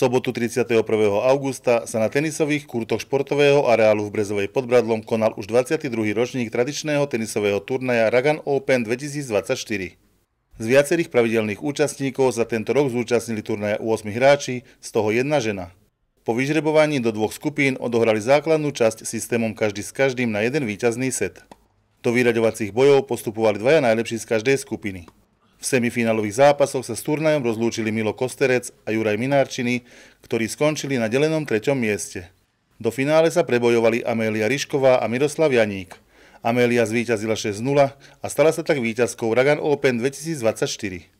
sobotu 31. augusta sa na tenisových kurtoch športového areálu v Brezovej pod Bradlom konal už 22. ročník tradičného tenisového turnaja Ragan Open 2024. Z viacerých pravidelných účastníkov za tento rok zúčastnili turnaja 8 hráči, z toho jedna žena. Po vyžrebovaní do dvoch skupín odohrali základnú časť systémom každý s každým na jeden výťazný set. Do výraďovacích bojov postupovali dvaja najlepší z každej skupiny. V semifinálových zápasoch sa s turnajom rozlúčili Milo Kosterec a Juraj Minárčiny, ktorí skončili na delenom treťom mieste. Do finále sa prebojovali Amélia Rišková a Miroslav Janík. Amélia zvíťazila 6-0 a stala sa tak víťazkou Ragan Open 2024.